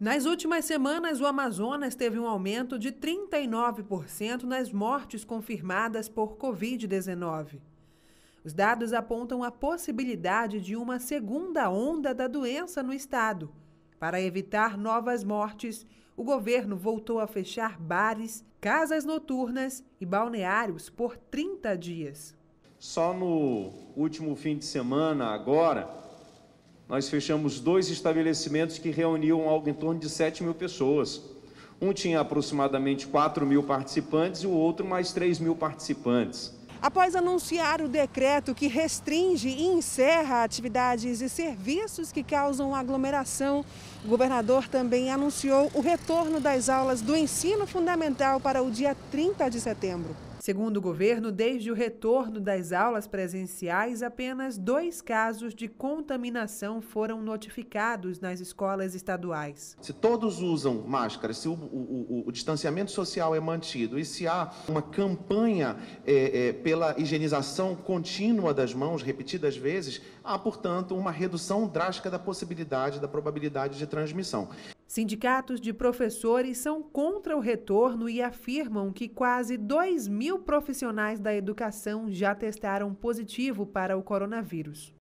Nas últimas semanas, o Amazonas teve um aumento de 39% nas mortes confirmadas por Covid-19. Os dados apontam a possibilidade de uma segunda onda da doença no estado. Para evitar novas mortes, o governo voltou a fechar bares, casas noturnas e balneários por 30 dias. Só no último fim de semana, agora, nós fechamos dois estabelecimentos que reuniam algo em torno de 7 mil pessoas. Um tinha aproximadamente 4 mil participantes e o outro mais 3 mil participantes. Após anunciar o decreto que restringe e encerra atividades e serviços que causam aglomeração, o governador também anunciou o retorno das aulas do ensino fundamental para o dia 30 de setembro. Segundo o governo, desde o retorno das aulas presenciais, apenas dois casos de contaminação foram notificados nas escolas estaduais. Se todos usam máscara, se o, o, o, o distanciamento social é mantido e se há uma campanha é, é, pela higienização contínua das mãos, repetidas vezes, há, portanto, uma redução drástica da possibilidade, da probabilidade de transmissão. Sindicatos de professores são contra o retorno e afirmam que quase 2 mil profissionais da educação já testaram positivo para o coronavírus.